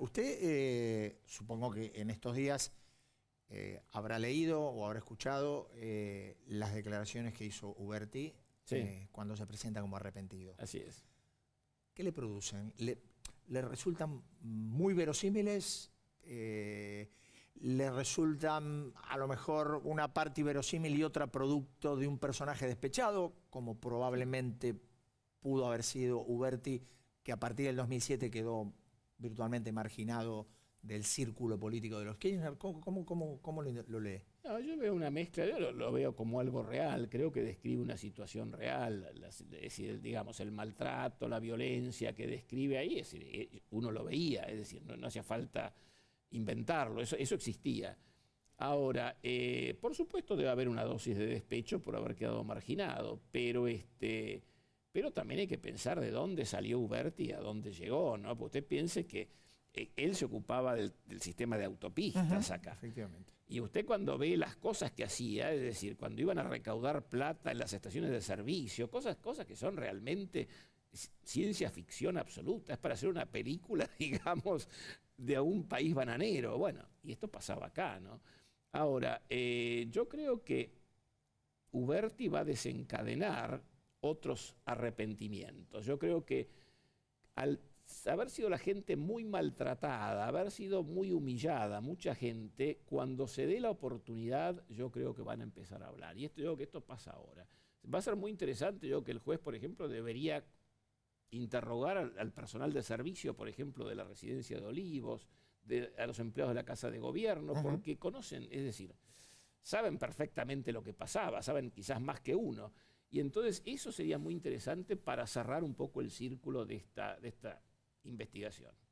usted eh, supongo que en estos días eh, habrá leído o habrá escuchado eh, las declaraciones que hizo Uberti cuando se presenta como arrepentido. Así es. ¿Qué le producen? ¿Le, le resultan muy verosímiles? ¿Le resultan a lo mejor una parte verosímil y otra producto de un personaje despechado, como probablemente pudo haber sido Uberti, que a partir del 2007 quedó virtualmente marginado del círculo político de los Kirchner? ¿Cómo, lo, lee? yo veo una mezcla, yo lo, veo como algo real, creo que describe una situación real, digamos, el maltrato, la violencia que describe ahí, es eh, uno lo veía, es decir, no, hacía falta inventarlo, eso, existía. Ahora, eh, por supuesto debe haber una dosis de despecho por haber quedado marginado, pero este pero también hay que pensar de dónde salió Uberti y a dónde llegó, ¿no? Porque usted piense que eh, él se ocupaba del, sistema de autopistas acá. Efectivamente. Y usted cuando ve las cosas que hacía, es decir, cuando iban a recaudar plata en las estaciones de servicio, cosas, cosas que son realmente ciencia ficción absoluta, es para hacer una película, digamos, de un país bananero. Bueno, y esto pasaba acá, ¿no? Ahora, eh, yo creo que Uberti va a desencadenar otros arrepentimientos. Yo creo que al haber sido la gente muy maltratada, haber sido muy humillada, mucha gente, cuando se dé la oportunidad, yo creo que van a empezar a hablar. Y esto que esto pasa ahora. Va a ser muy interesante, yo creo que el juez, por ejemplo, debería interrogar al, personal de servicio, por ejemplo, de la residencia de Olivos, de, a los empleados de la Casa de Gobierno, porque conocen, es decir, saben perfectamente lo que pasaba, saben quizás más que uno. Y entonces eso sería muy interesante para cerrar un poco el círculo de esta, de esta investigación.